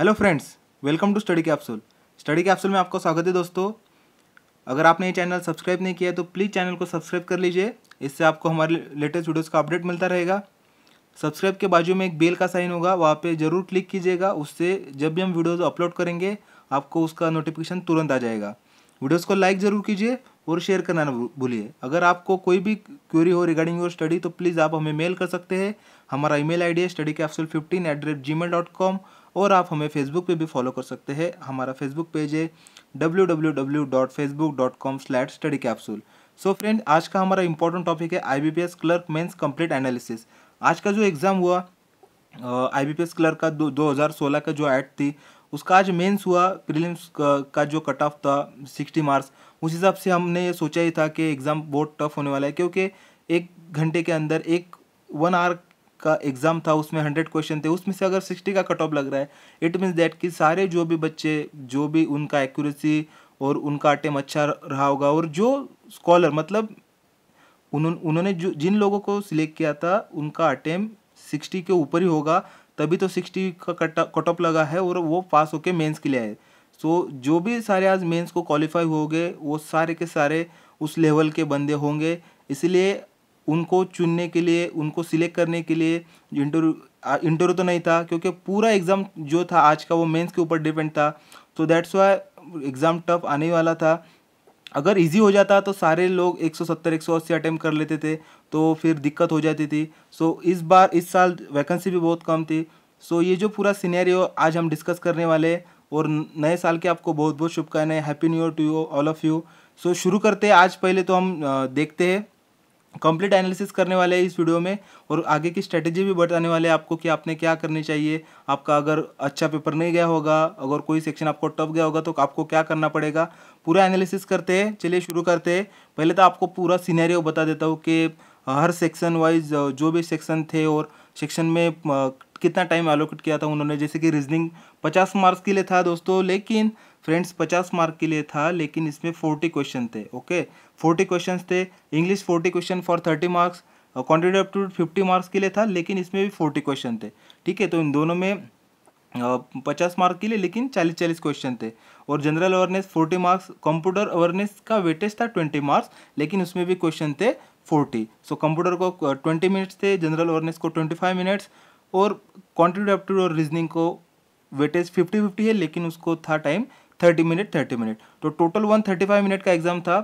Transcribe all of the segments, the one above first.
hello friends welcome to study capsule study capsule में आपका स्वागत है दोस्तों अगर आपने ये चैनल सब्सक्राइब नहीं किया है तो प्लीज़ चैनल को सब्सक्राइब कर लीजिए इससे आपको हमारे लेटेस्ट वीडियोस का अपडेट मिलता रहेगा सब्सक्राइब के बाजू में एक बेल का साइन होगा वहाँ पे ज़रूर क्लिक कीजिएगा उससे जब भी हम वीडियोज़ अपलोड करेंगे आपको उसका नोटिफिकेशन तुरंत आ जाएगा वीडियोज़ को लाइक ज़रूर कीजिए और शेयर करना ना भूलिए अगर आपको कोई भी क्वेरी हो रिगार्डिंग योर स्टडी तो प्लीज़ आप हमें मेल कर सकते हैं हमारा ईमेल डी है study capsule fifteen at the rate Gmail dot com और आप हमें फेसबुक पे भी फॉलो कर सकते हैं हमारा फेसबुक पेज है W W W dot Facebook dot com slash study capsule so friend आज का हमारा इंपॉर्टेंट टॉपिक है I B P S clerk mains complete analysis आज का जो एग्ज़ाम हुआ I B P S clerk का दो हज़ार सोलह का जो एड थी उसका आज मेंस हुआ प्रीलिम्स का जो कट ऑफ था सिक्सटी मार्क्स उस हिसाब से हमने ये सोचा ही था कि एग्ज़ाम बहुत टफ होने वाला है क्योंकि एक घंटे के अंदर एक वन आवर का एग्ज़ाम था उसमें हंड्रेड क्वेश्चन थे उसमें से अगर सिक्सटी का कट ऑफ लग रहा है इट मीन्स दैट कि सारे जो भी बच्चे जो भी उनका एक्यूरेसी और उनका अटेम अच्छा रहा होगा और जो स्कॉलर मतलब उन्होंने उन्होंने जो जिन लोगों को सिलेक्ट किया था उनका अटेम सिक्सटी के ऊपर ही होगा तभी तो सिक्सटी का कट ऑफ लगा है और वो पास होके मेंस के लिए आए सो so, जो भी सारे आज मेंस को क्वालिफाई हो गए वो सारे के सारे उस लेवल के बंदे होंगे इसलिए उनको चुनने के लिए उनको सिलेक्ट करने के लिए इंटरव्यू इंटरव्यू तो नहीं था क्योंकि पूरा एग्ज़ाम जो था आज का वो मेंस के ऊपर डिपेंड था तो दैट्स वाई एग्ज़ाम टफ आने वाला था अगर इजी हो जाता तो सारे लोग 170 180 अटैम्प्ट कर लेते थे तो फिर दिक्कत हो जाती थी सो so, इस बार इस साल वैकेंसी भी बहुत कम थी सो so, ये जो पूरा सीनेरियो आज हम डिस्कस करने वाले और नए साल के आपको बहुत बहुत शुभकामनाएं happy new year to you all of you so शुरू करते हैं आज पहले तो हम देखते हैं कंप्लीट एनालिसिस करने वाले हैं इस वीडियो में और आगे की स्ट्रेटजी भी बताने वाले हैं आपको कि आपने क्या करनी चाहिए आपका अगर अच्छा पेपर नहीं गया होगा अगर कोई सेक्शन आपको टफ गया होगा तो आपको क्या करना पड़ेगा पूरा एनालिसिस करते हैं चलिए शुरू करते हैं पहले तो आपको पूरा सीनेरियो बता देता हूँ कि हर सेक्शन वाइज जो भी सेक्शन थे और सेक्शन में कितना टाइम एलोकेट किया था उन्होंने जैसे कि रीजनिंग पचास मार्क्स के लिए था दोस्तों लेकिन फ्रेंड्स पचास मार्क के लिए था लेकिन इसमें फोर्टी क्वेश्चन थे ओके फोर्टी क्वेश्चन थे English forty question for thirty marks quantity up fifty marks के लिए था लेकिन इसमें भी फोर्टी क्वेश्चन थे ठीक है तो इन दोनों में पचास मार्क के लिए लेकिन चालीस चालीस क्वेश्चन थे और general awareness forty marks computer awareness का वेटेज था ट्वेंटी मार्क्स लेकिन उसमें भी क्वेश्चन थे फोर्टी सो कंप्यूटर को ट्वेंटी मिनट्स थे जनरल अवेयरनेस को ट्वेंटी फाइव मिनट्स और क्वान्टिटी अप और रीजनिंग को वेटेज फिफ्टी फिफ्टी है लेकिन उसको था time thirty minute thirty minute तो total one thirty five minute का एग्ज़ाम था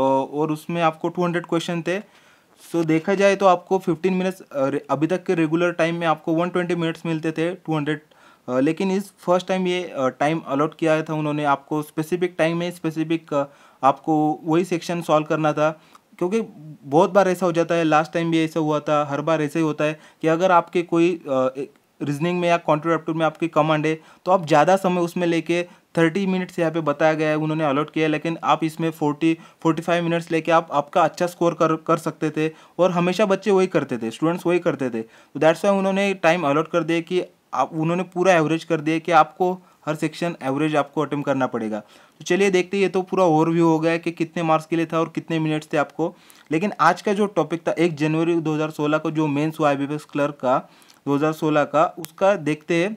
और उसमें आपको टू हंड्रेड क्वेश्चन थे सो so, देखा जाए तो आपको फिफ्टीन मिनट्स अभी तक के रेगुलर टाइम में आपको वन ट्वेंटी मिनट्स मिलते थे टू हंड्रेड लेकिन इस फर्स्ट टाइम ये टाइम अलॉट किया था उन्होंने आपको स्पेसिफिक टाइम में स्पेसिफिक आपको वही सेक्शन सॉल्व करना था क्योंकि बहुत बार ऐसा हो जाता है लास्ट टाइम भी ऐसा हुआ था हर बार ऐसे ही होता है कि अगर आपके कोई रीजनिंग में या कॉन्ट्रोडक्टिव में आपकी कमांड है तो आप ज़्यादा समय उसमें लेके थर्टी मिनट्स यहाँ पे बताया गया है उन्होंने अलॉट किया लेकिन आप इसमें फोर्टी फोर्टी फाइव मिनट्स लेके आप आपका अच्छा स्कोर कर कर सकते थे और हमेशा बच्चे वही करते थे स्टूडेंट्स वही करते थे तो दैट्स वाई उन्होंने टाइम अलॉट कर दिया कि आप उन्होंने पूरा एवरेज कर दिया कि आपको हर सेक्शन एवरेज आपको अटेम्प्ट करना पड़ेगा तो चलिए देखते ये तो पूरा ओवरव्यू हो गया है कि कितने मार्क्स के लिए था और कितने मिनट्स थे आपको लेकिन आज का जो टॉपिक था एक जनवरी 2016 को जो मेंस हुआ आई क्लर्क का 2016 का उसका देखते हैं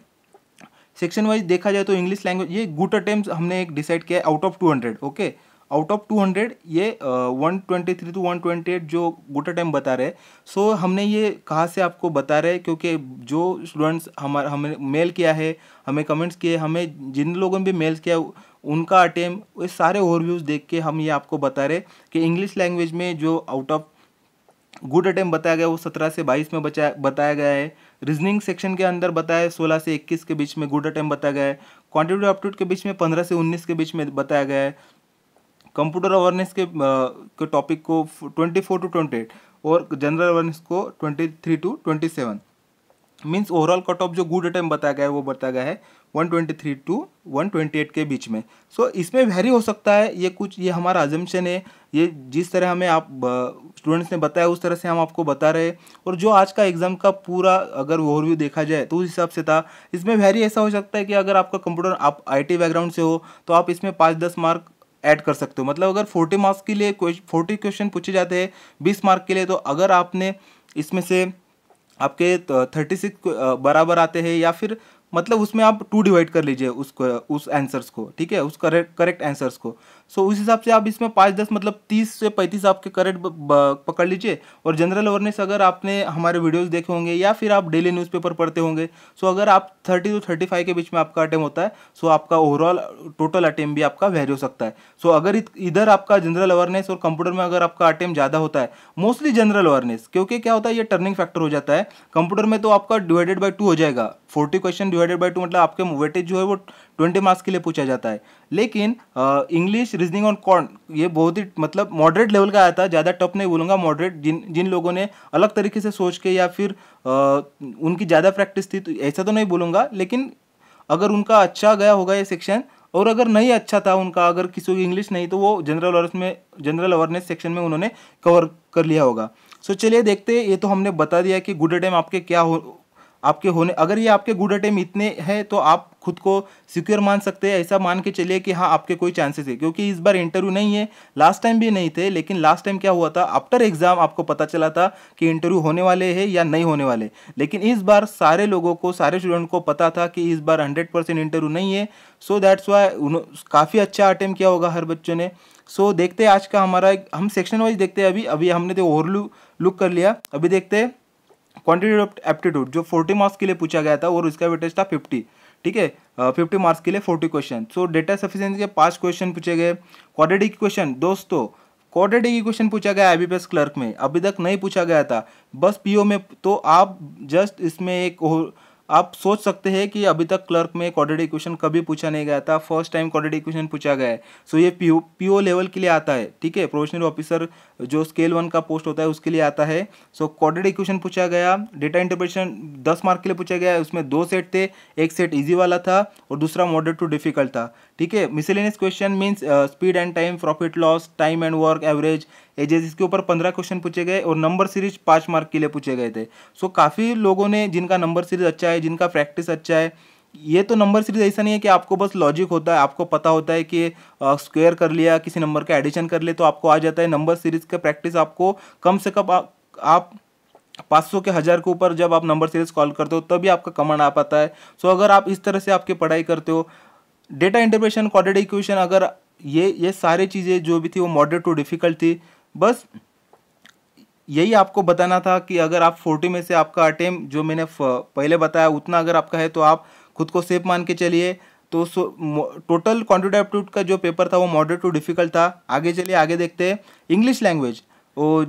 सेक्शन वाइज देखा जाए तो इंग्लिश लैंग्वेज ये गुट अटेम्प्ट हमने एक डिसाइड किया है out of 200 okay out of 200 ये one twenty three to one twenty eight जो गुट अटेम्प बता रहे हैं सो so, हमने ये कहाँ से आपको बता रहे हैं क्योंकि जो स्टूडेंट्स हमारा हमें मेल किया है हमें कमेंट्स किए हमें जिन लोगों ने भी मेल किया उनका अटेम्प्ट ये सारे ओवरव्यूज़ देख के हम ये आपको बता रहे कि इंग्लिश लैंग्वेज में जो आउट ऑफ गुड अटेम्प्ट बताया गया वो सत्रह से बाईस में बचा बताया गया है रीजनिंग सेक्शन के अंदर बताया है सोलह से इक्कीस के बीच में गुड अटैम्प बताया गया है क्वान्टिटेटिव अपटूट के बीच में पंद्रह से उन्नीस के बीच में बताया गया है कंप्यूटर अवेयरनेस के के टॉपिक को twenty four to twenty eight और जनरल अवेयरनेस को twenty three to twenty seven means overall cut off जो गुड अटैम्प बताया गया है वो बताया गया है 123 टू 128 के बीच में सो so, इसमें वेरी हो सकता है ये कुछ ये हमारा अजम्पन है ये जिस तरह हमें आप स्टूडेंट्स ने बताया उस तरह से हम आपको बता रहे हैं और जो आज का एग्ज़ाम का पूरा अगर ओवरव्यू देखा जाए तो उस हिसाब से था इसमें वेरी ऐसा हो सकता है कि अगर आपका कंप्यूटर आप आई बैकग्राउंड से हो तो आप इसमें पाँच दस मार्क ऐड कर सकते हो मतलब अगर फोर्टी मार्क्स के लिए फोर्टी क्वेश्चन पूछे जाते हैं बीस मार्क के लिए तो अगर आपने इसमें से आपके थर्टी सिक्स बराबर आते हैं या फिर मतलब उसमें आप टू डिवाइड कर लीजिए उसको उस आंसर्स को ठीक है उस करेक्ट करेक्ट आंसर्स को सो so, उस हिसाब से आप इसमें पाँच दस मतलब तीस से पैंतीस आपके करेक्ट पकड़ लीजिए और जनरल अवेयरनेस अगर आपने हमारे वीडियोस देखे होंगे या फिर आप डेली न्यूज़पेपर पढ़ते होंगे सो so, अगर आप थर्टी टू थर्टी फाइव के बीच में आपका अटैम्प होता है सो so आपका ओवरऑल टोटल अटैम्प भी आपका वेरी हो सकता है सो so, अगर इधर आपका जनरल अवेयरनेस और कंप्यूटर में अगर आपका अटैम्प ज़्यादा होता है मोस्टली जनरल अवेयरनेस क्योंकि क्या होता है ये टर्निंग फैक्टर हो जाता है कंप्यूटर में तो आपका डिवाइडेड बाई टू हो जाएगा forty question divided by two मतलब आपके वेटेज जो है वो ट्वेंटी मार्क्स के लिए पूछा जाता है लेकिन इंग्लिश रीजनिंग ऑन कॉर्न ये बहुत ही मतलब मॉडरेट लेवल का आया था ज़्यादा टफ नहीं बोलूँगा मॉडरेट जिन जिन लोगों ने अलग तरीके से सोच के या फिर आ, उनकी ज़्यादा प्रैक्टिस थी तो ऐसा तो नहीं बोलूँगा लेकिन अगर उनका अच्छा गया होगा ये सेक्शन और अगर नहीं अच्छा था उनका अगर किसी को इंग्लिश नहीं तो वो जनरल अवेयरस में जनरल अवेयरनेस सेक्शन में उन्होंने कवर कर लिया होगा सो so, चलिए देखते हैं ये तो हमने बता दिया कि गुड टाइम आपके क्या हो आपके होने अगर ये आपके गुड अटेम इतने हैं तो आप खुद को सिक्योर मान सकते हैं ऐसा मान के चलिए कि हाँ आपके कोई चांसेस है क्योंकि इस बार इंटरव्यू नहीं है लास्ट टाइम भी नहीं थे लेकिन लास्ट टाइम क्या हुआ था आफ्टर एग्जाम आपको पता चला था कि इंटरव्यू होने वाले हैं या नहीं होने वाले लेकिन इस बार सारे लोगों को सारे स्टूडेंट को पता था कि इस बार हंड्रेड परसेंट इंटरव्यू नहीं है सो दैट्स वाई काफ़ी अच्छा अटैम्प किया होगा हर बच्चों ने सो देखते आज का हमारा हम सेक्शन वाइज देखते हैं अभी अभी हमने तो ओवरलू लुक कर लिया अभी देखते हैं ऑफ एप्टीट्यूड जो फोर्टी मार्क्स के लिए पूछा गया था और उसका वेटेज था फिफ्टी ठीक है फिफ्टी मार्क्स के लिए forty question so data sufficiency के पाँच क्वेश्चन पूछे गए क्वाड्रेटिक क्वेश्चन दोस्तों क्वाड्रेटिक क्वेश्चन पूछा गया आई क्लर्क में अभी तक नहीं पूछा गया था बस पीओ में तो आप जस्ट इसमें एक आप सोच सकते हैं कि अभी तक क्लर्क में क्वाड्रेटिक इक्वेशन कभी पूछा नहीं गया था फर्स्ट टाइम क्वाड्रेटिक इक्वेशन पूछा गया है सो ये पीओ लेवल के लिए आता है ठीक है प्रोफेशनल ऑफिसर जो स्केल वन का पोस्ट होता है उसके लिए आता है सो क्वाड्रेटिक इक्वेशन पूछा गया डेटा इंटरप्रिटेशन दस मार्क के लिए पूछा गया उसमें दो सेट थे एक सेट ईजी वाला था और दूसरा मॉडरेट टू डिफिकल्ट था ठीक है miscellaneous question means speed and time profit loss time and work average ages इसके ऊपर पंद्रह क्वेश्चन पूछे गए और नंबर सीरीज पाँच मार्क के लिए पूछे गए थे सो so, काफ़ी लोगों ने जिनका नंबर सीरीज अच्छा है जिनका प्रैक्टिस अच्छा है ये तो नंबर सीरीज ऐसा नहीं है कि आपको बस लॉजिक होता है आपको पता होता है कि स्क्वेयर uh, कर लिया किसी नंबर का एडिशन कर लिया तो आपको आ जाता है नंबर सीरीज का प्रैक्टिस आपको कम से कम आप पाँच सौ के हज़ार के ऊपर जब आप नंबर सीरीज कॉल करते हो तभी आपका कमांड आ पाता है सो अगर आप इस तरह से आपकी पढ़ाई करते हो डेटा इंटरप्रेशन क्वाड्रेटिक इक्वेशन अगर ये ये सारी चीज़ें जो भी थी वो मॉडरेट टू डिफ़िकल्ट थी बस यही आपको बताना था कि अगर आप फोर्टी में से आपका अटेम जो मैंने पहले बताया उतना अगर आपका है तो आप खुद को सेफ मान के चलिए तो टोटल टोटल एप्टीट्यूड का जो पेपर था वो मॉडरेट टू डिफ़िकल्ट था आगे चलिए आगे देखते हैं इंग्लिश लैंग्वेज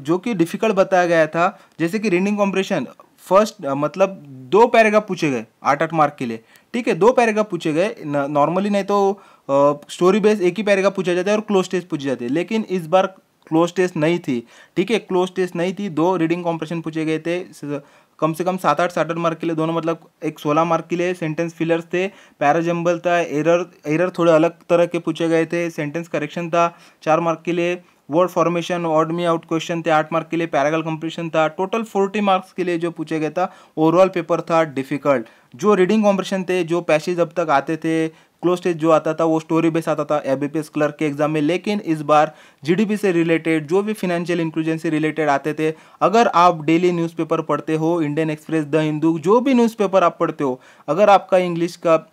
जो कि डिफ़िकल्ट बताया गया था जैसे कि रीडिंग कॉम्प्रेशन फर्स्ट मतलब दो पैराग्राफ पूछे गए आठ आठ मार्क के लिए ठीक है दो पैराग्राफ पूछे गए नॉर्मली नहीं तो स्टोरी बेस एक ही पैराग्राफ पूछा जाता है और क्लोज टेस्ट पूछे जाते हैं लेकिन इस बार क्लोज टेस्ट नहीं थी ठीक है क्लोज टेस्ट नहीं थी दो रीडिंग कॉम्प्रेशन पूछे गए थे कम से कम सात आठ सात आठ मार्क के लिए दोनों मतलब एक सोलह मार्क के लिए सेंटेंस फिलर्स थे पैराजम्बल था एरर एरर थोड़े अलग तरह के पूछे गए थे सेंटेंस करेक्शन था चार मार्क के लिए word formation word me out question थे आठ मार्क के लिए पैरागल कंप्लीशन था टोटल फोर्टी मार्क्स के लिए जो पूछा गया था ओवरऑल पेपर था डिफिकल्ट जो रीडिंग कॉम्पिटिशन थे जो पैसेज अब तक आते थे क्लोज स्टेज जो आता था वो स्टोरी बेस आता था एबीपीएस क्लर्क के एग्जाम में लेकिन इस बार जीडीपी से रिलेटेड जो भी फाइनेंशियल इंक्लूजन से रिलेटेड आते थे अगर आप डेली न्यूज़पेपर पढ़ते हो इंडियन एक्सप्रेस द हिंदू जो भी न्यूज़पेपर आप पढ़ते हो अगर आपका इंग्लिश का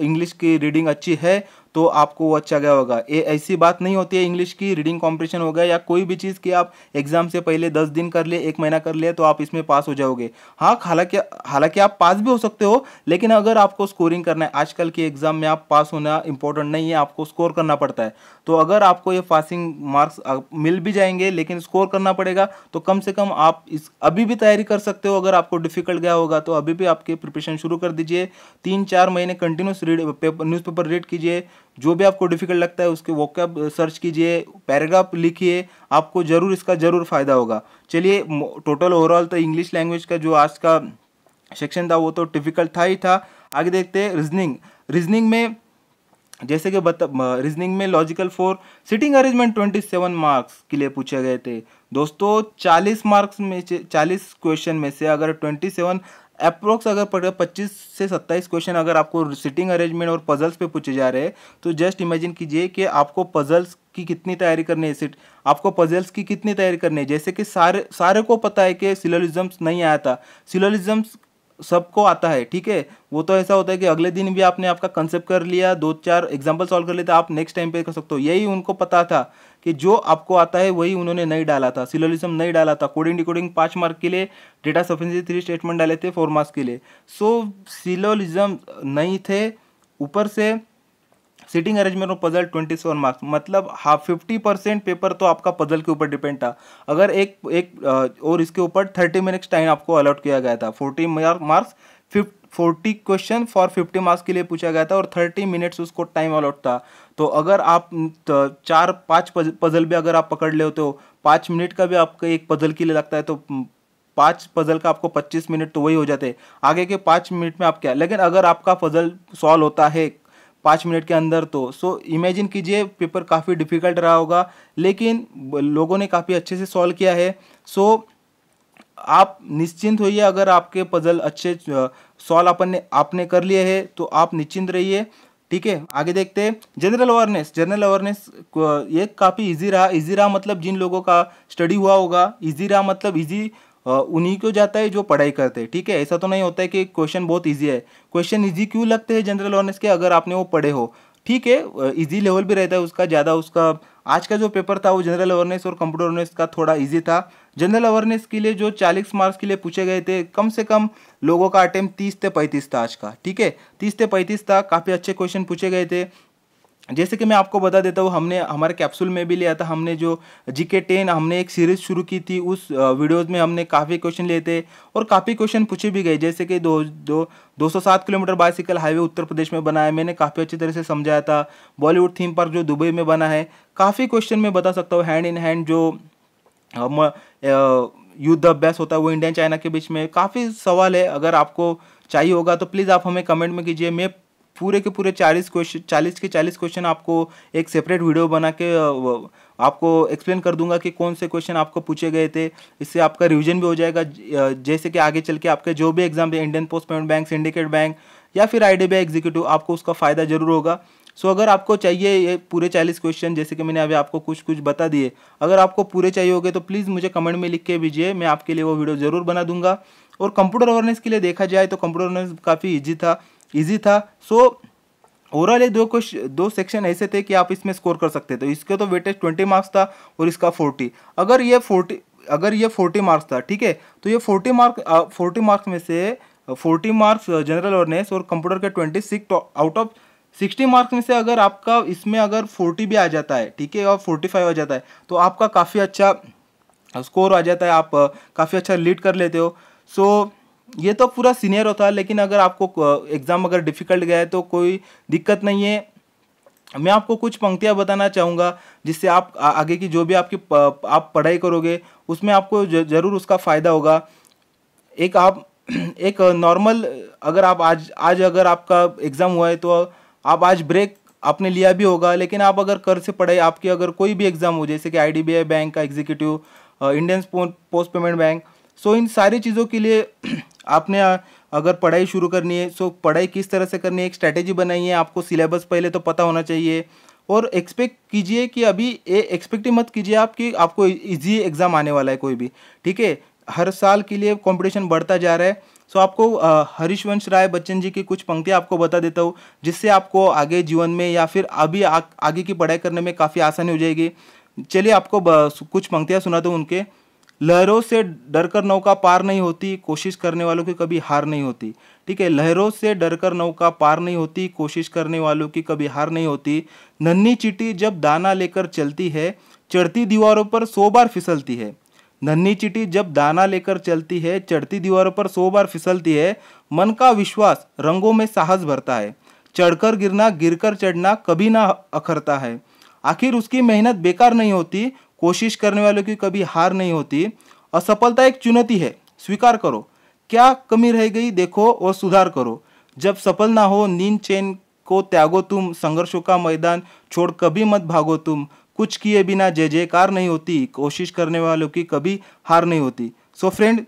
इंग्लिश की रीडिंग अच्छी है तो आपको वो अच्छा गया होगा ये ऐसी बात नहीं होती है इंग्लिश की रीडिंग कॉम्पिटिशन हो गया या कोई भी चीज़ की आप एग्ज़ाम से पहले दस दिन कर लिए एक महीना कर लिए तो आप इसमें पास हो जाओगे हाँ हालांकि हालांकि आप पास भी हो सकते हो लेकिन अगर आपको स्कोरिंग करना है आजकल के एग्ज़ाम में आप पास होना इंपॉर्टेंट नहीं है आपको स्कोर करना पड़ता है तो अगर आपको ये पासिंग मार्क्स मिल भी जाएंगे लेकिन स्कोर करना पड़ेगा तो कम से कम आप इस अभी भी तैयारी कर सकते हो अगर आपको डिफिकल्ट गया होगा तो अभी भी आपके प्रिपरेशन शुरू कर दीजिए तीन चार महीने कंटिन्यूस रीड न्यूज़पेपर रीड कीजिए जो भी आपको डिफिकल्ट लगता है उसके वो सर्च कीजिए पैराग्राफ लिखिए आपको ज़रूर इसका ज़रूर फ़ायदा होगा चलिए टोटल ओवरऑल तो इंग्लिश लैंग्वेज का जो आज का सेक्शन था वो तो डिफिकल्ट था ही था आगे देखते हैं रीजनिंग रीजनिंग में जैसे कि बता रीजनिंग में logical four sitting arrangement twenty seven marks के लिए पूछे गए थे दोस्तों चालीस मार्क्स में चालीस क्वेश्चन में से अगर ट्वेंटी सेवन अप्रोक्स अगर पड़े 25 से सत्ताईस क्वेश्चन अगर आपको सिटिंग अरेंजमेंट और पजल्स पे पूछे जा रहे हैं तो जस्ट इमेजिन कीजिए कि आपको पजल्स की कितनी तैयारी करनी है सिट आपको पजल्स की कितनी तैयारी करनी है जैसे कि सारे सारे को पता है कि सिलोलिज्म्स नहीं आया था सिलोलिज्म्स सबको आता है ठीक है वो तो ऐसा होता है कि अगले दिन भी आपने आपका कंसेप्ट कर लिया दो चार एग्जाम्पल सॉल्व कर लिया था आप नेक्स्ट टाइम पे कर सकते हो यही उनको पता था कि जो आपको आता है वही उन्होंने नहीं डाला था सिलोलिज्म नहीं डाला था कोडिंग डिकोडिंग पाँच मार्क के लिए डेटा सफिशेंसी थ्री स्टेटमेंट डाले थे फोर मार्क्स के लिए सो सिलोलिज्म नहीं थे ऊपर से सिटिंग अरेंजमेंट और पजल ट्वेंटी सेवन मार्क्स मतलब हाफ फिफ्टी परसेंट पेपर तो आपका पजल के ऊपर डिपेंड था अगर एक एक और इसके ऊपर थर्टी मिनट्स टाइम आपको अलॉट किया गया था forty marks fifty forty question for fifty marks के लिए पूछा गया था और थर्टी मिनट्स उसको टाइम अलॉट था तो अगर आप चार पाँच पजल भी अगर आप पकड़ ले तो पाँच मिनट का भी आपका एक पजल के लिए लगता है तो पाँच पजल का आपको पच्चीस मिनट तो वही हो जाते आगे के पाँच मिनट में आप क्या लेकिन अगर आपका पजल सॉल्व होता है पाँच मिनट के अंदर तो सो इमेजिन कीजिए पेपर काफ़ी डिफ़िकल्ट रहा होगा लेकिन लोगों ने काफ़ी अच्छे से सॉल्व किया है सो so, आप निश्चिंत होइए अगर आपके पजल अच्छे सॉल्व अपन ने आपने कर लिए है तो आप निश्चिंत रहिए ठीक है आगे देखते हैं जनरल अवेयरनेस जनरल अवेयरनेस ये काफ़ी इजी रहा इजी रहा मतलब जिन लोगों का स्टडी हुआ होगा इजी रहा मतलब इजी उन्हीं को जाता है जो पढ़ाई करते हैं ठीक है ऐसा तो नहीं होता है कि क्वेश्चन बहुत इजी है क्वेश्चन इजी क्यों लगते हैं जनरल अवेयरनेस के अगर आपने वो पढ़े हो ठीक है इजी लेवल भी रहता है उसका ज़्यादा उसका आज का जो पेपर था वो जनरल अवेयरनेस और कंप्यूटर अवेयरनेस का थोड़ा इजी था जनरल अवेयरनेस के लिए जो चालीस मार्क्स के लिए पूछे गए थे कम से कम लोगों का अटैम्प्ट तीस से पैंतीस था आज का ठीक है तीस से पैंतीस था काफ़ी अच्छे क्वेश्चन पूछे गए थे जैसे कि मैं आपको बता देता हूँ हमने हमारे कैप्सूल में भी लिया था हमने जो जी के टेन हमने एक सीरीज शुरू की थी उस वीडियोज में हमने काफ़ी क्वेश्चन लिए थे और काफ़ी क्वेश्चन पूछे भी गए जैसे कि दो दो दो सौ सात kilometre bicycle highway Uttar Pradesh में बना है मैंने काफ़ी अच्छी तरह से समझाया था बॉलीवुड थीम पार्क जो दुबई में बना है काफ़ी क्वेश्चन मैं बता सकता हूँ हैंड इन हैंड जो युद्ध अभ्यास होता है वो इंडिया चाइना के बीच में काफ़ी सवाल है अगर आपको चाहिए होगा तो प्लीज़ आप हमें कमेंट में कीजिए मैं पूरे के पूरे चालीस क्वेश्चन चालीस के चालीस क्वेश्चन आपको एक सेपरेट वीडियो बना के आपको एक्सप्लेन कर दूंगा कि कौन से क्वेश्चन आपको पूछे गए थे इससे आपका रिविजन भी हो जाएगा जैसे कि आगे चल के आपके जो भी एग्जाम है Indian post payment bank syndicate bank या फिर आई एग्जीक्यूटिव आपको उसका फ़ायदा ज़रूर होगा सो so, अगर आपको चाहिए ये पूरे चालीस क्वेश्चन जैसे कि मैंने अभी आपको कुछ कुछ बता दिए अगर आपको पूरे चाहिए होगे तो प्लीज़ मुझे कमेंट में लिख के भेजिए मैं आपके लिए वो वीडियो ज़रूर बना दूंगा और कंप्यूटर अवेयरनेस के लिए देखा जाए तो कंप्यूटर अवेयरनेस काफ़ी ईजी था ईजी था सो ओवरऑल ये दो क्वेश्चन दो सेक्शन ऐसे थे कि आप इसमें स्कोर कर सकते थे तो इसके तो वेटेज ट्वेंटी मार्क्स था और इसका फोर्टी अगर ये फोर्टी अगर ये फोर्टी मार्क्स था ठीक है तो ये फोर्टी मार्क फोर्टी मार्क्स में से फोर्टी मार्क्स जनरल अवेयरनेस और कंप्यूटर के twenty six out of sixty marks में से अगर आपका इसमें अगर फोर्टी भी आ जाता है ठीक है और फोर्टी फाइव आ जाता है तो आपका काफ़ी अच्छा स्कोर आ जाता है आप काफ़ी अच्छा लीड कर लेते हो सो so, ये तो पूरा सीनियर होता है लेकिन अगर आपको एग्ज़ाम अगर डिफ़िकल्ट गया है तो कोई दिक्कत नहीं है मैं आपको कुछ पंक्तियाँ बताना चाहूँगा जिससे आप आगे की जो भी आपकी आप पढ़ाई करोगे उसमें आपको ज़रूर उसका फ़ायदा होगा एक आप एक नॉर्मल अगर आप आज आज अगर आपका एग्ज़ाम हुआ है तो आप आज ब्रेक आपने लिया भी होगा लेकिन आप अगर कर से पढ़ाई आपकी अगर कोई भी एग्ज़ाम हो जैसे कि आई बैंक का executive Indian post payment bank so इन सारी चीज़ों के लिए आपने अगर पढ़ाई शुरू करनी है सो पढ़ाई किस तरह से करनी है एक स्ट्रैटेजी बनाई है आपको सिलेबस पहले तो पता होना चाहिए और एक्सपेक्ट कीजिए कि अभी ये एक्सपेक्ट ही मत कीजिए आप कि आपको इजी एग्ज़ाम आने वाला है कोई भी ठीक है हर साल के लिए कंपटीशन बढ़ता जा रहा है सो आपको हरिशवंश राय बच्चन जी की कुछ पंक्तियाँ आपको बता देता हूँ जिससे आपको आगे जीवन में या फिर अभी आ, आगे की पढ़ाई करने में काफ़ी आसानी हो जाएगी चलिए आपको कुछ पंक्तियाँ सुना दूँ उनके लहरों से डरकर नौका पार नहीं होती कोशिश करने वालों की कभी हार नहीं होती ठीक है लहरों से डरकर नौका पार नहीं होती कोशिश करने वालों की कभी हार नहीं होती नन्ही चीटी जब दाना लेकर चलती है चढ़ती दीवारों पर सौ बार फिसलती है नन्ही चिटी जब दाना लेकर चलती है चढ़ती दीवारों पर सौ बार फिसलती है मन का विश्वास रंगों में साहस भरता है चढ़कर गिरना गिरकर चढ़ना कभी ना अखरता है आखिर उसकी मेहनत बेकार नहीं होती कोशिश करने वालों की कभी हार नहीं होती असफलता एक चुनौती है स्वीकार करो क्या कमी रह गई देखो और सुधार करो जब सफल ना हो नींद चैन को त्यागो तुम संघर्षों का मैदान छोड़ कभी मत भागो तुम कुछ किए बिना जय जयकार नहीं होती कोशिश करने वालों की कभी हार नहीं होती सो so फ्रेंड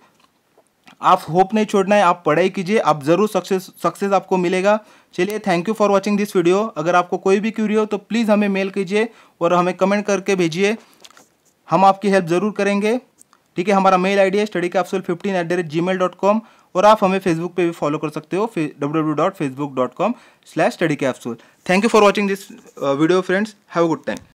आप होप नहीं छोड़ना है आप पढ़ाई कीजिए आप ज़रूर सक्सेस सक्सेस आपको मिलेगा चलिए thank you for watching this video अगर आपको कोई भी क्यूरी हो तो प्लीज़ हमें मेल कीजिए और हमें कमेंट करके भेजिए हम आपकी हेल्प ज़रूर करेंगे ठीक है हमारा मेल आईडी है study capsule fifteen at the rate Gmail dot com और आप हमें फेसबुक पे भी फॉलो कर सकते हो W W dot Facebook dot com slash study capsule thank you for watching this video friends have a good time